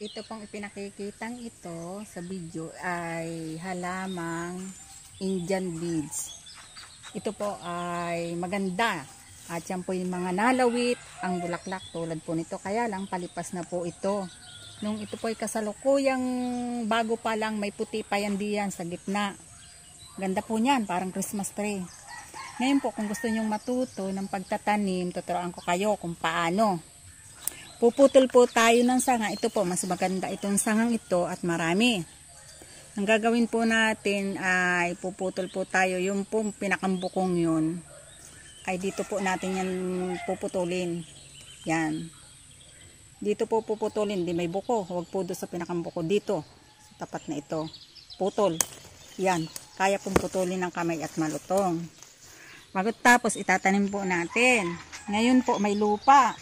Ito pong ipinakikitang ito sa video ay halamang Indian beads. Ito po ay maganda. At yan po yung mga nalawit, ang bulaklak tulad po nito. Kaya lang palipas na po ito. Nung ito po ay kasalukuyang bago pa lang may puti pa yan diyan sa gitna. Ganda po niyan, parang Christmas tree. Ngayon po kung gusto niyong matuto ng pagtatanim, tuturuan ko kayo kung paano. Puputol po tayo ng sanga. Ito po, mas maganda itong sangang ito at marami. Ang gagawin po natin ay puputol po tayo yung po pinakambukong yun. Ay dito po natin yan puputulin. Yan. Dito po puputulin. Di may buko. Huwag po doon sa pinakambuko. Dito. Sa tapat na ito. Putol. Yan. Kaya pong putulin ng kamay at malutong. Bagot tapos itatanim po natin. Ngayon po may lupa.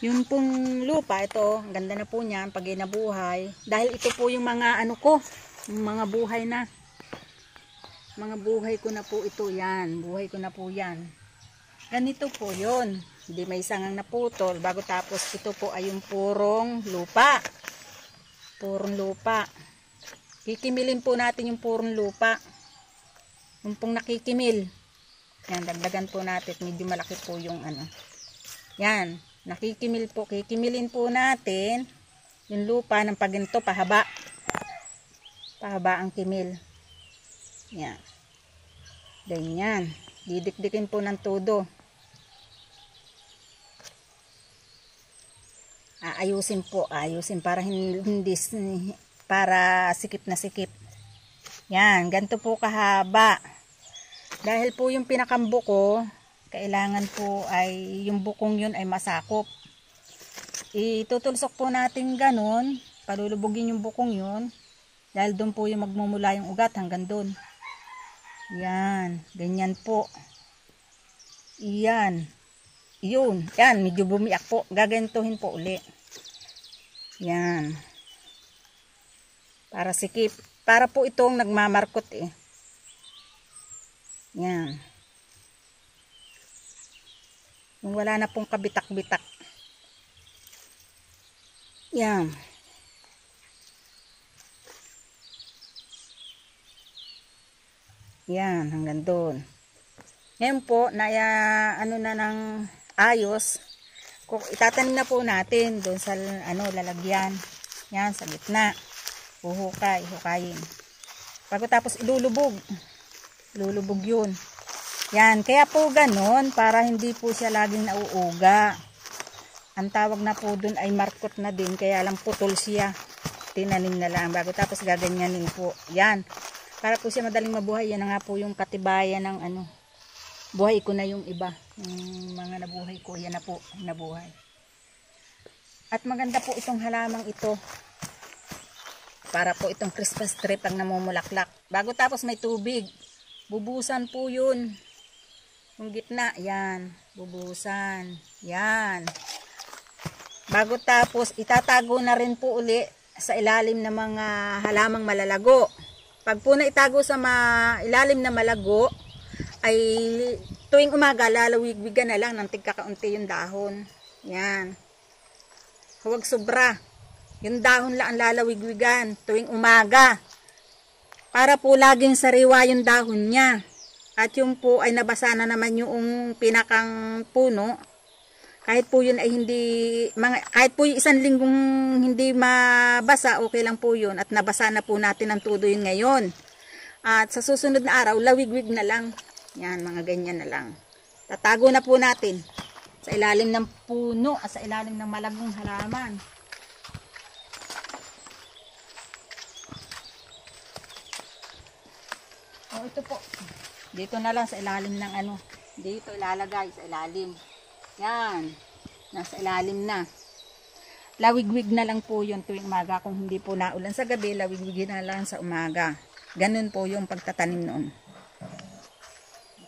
Yun pong lupa, ito, ang ganda na po niyan pag inabuhay. Dahil ito po yung mga ano ko, mga buhay na. Mga buhay ko na po ito yan. Buhay ko na po yan. Ganito po yon Hindi may sangang naputol. Bago tapos ito po ay yung purong lupa. Purong lupa. Kikimilin po natin yung purong lupa. Yung pong nakikimil. Yan, dagdagan po natin. Medyo malaki po yung ano. Yan nakikimil po kikimilin po natin yung lupa ng paginto pahaba pahaba ang kimil yan ganyan didikdikin po ng todo aayusin po ayusin para hindi para sikip na sikip yan ganito po kahaba dahil po yung pinakambo ko kailangan po ay yung bukong yun ay masakop. Itutulsok po natin ganun, palulubugin yung bukong yun, dahil doon po yung magmumula yung ugat hanggang doon. Yan, ganyan po. Yan, yun, yan, medyo bumiyak po. Gagantuhin po uli. Yan. Para sikip. Para po itong nagmamarkot eh. Yan. Nung wala na pong kabitak-bitak. Yan. Yan, hanggang doon. Ngayon po, na, ah, ano na ng ayos, kung itatanim na po natin doon sa ano, lalagyan. Yan, sa gitna. Huhukay, hukayin. Pagkatapos ilulubog. Lulubog yun. Yan, kaya po ganun para hindi po siya laging nauuga. Ang tawag na po dun ay markot na din kaya lang putol siya. Tinanim na lang bago tapos gaganyanin po. Yan. Para po siya madaling mabuhay, yan nga po yung katibayan ng ano. Buhay ko na yung iba. Yung mga nabuhay ko, yan na po nabuhay. At maganda po itong halamang ito para po itong Christmas tree pag namumulaklak. Bago tapos may tubig, bubusan po yun. Yung gitna, yan. Bubuhusan. Yan. Bago tapos, itatago na rin po uli sa ilalim ng mga halamang malalago. Pag po na itago sa ma ilalim na malago, ay tuwing umaga, lalawigwigan na lang ng tigkakaunti yung dahon. Yan. Huwag sobra. Yung dahon lang ang lalawigwigan tuwing umaga. Para po laging sariwa yung dahon niya. At yung po ay nabasa na naman yung pinakang puno. Kahit po yun ay hindi, mga, kahit po yung isang linggong hindi mabasa, okay lang po yun. At nabasa na po natin ang tudo yun ngayon. At sa susunod na araw, lawigwig na lang. Yan, mga ganyan na lang. Tatago na po natin sa ilalim ng puno at sa ilalim ng malagong halaman. O, oh, ito po. Dito na lang sa ilalim ng ano. Dito ilalagay sa ilalim. Yan. Nasa ilalim na. Lawigwig na lang po yun tuwing umaga. Kung hindi po naulan sa gabi, lawigwig na lang sa umaga. Ganun po yung pagtatanim noon.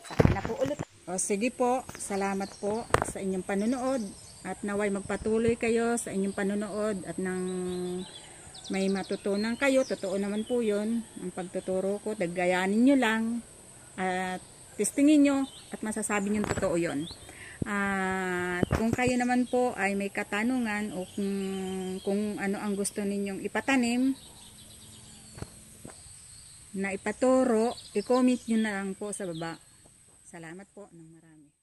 Saka na po ulit. O sige po, salamat po sa inyong panunood. At naway magpatuloy kayo sa inyong panunood at nang may matutunan kayo. Totoo naman po yun. Ang pagtuturo ko, tagayanin nyo lang at testingin nyo at masasabi nyo totoo yon at kung kayo naman po ay may katanungan o kung, kung ano ang gusto ninyong ipatanim na ipaturo, i-comment nyo na lang po sa baba. Salamat po ng marami.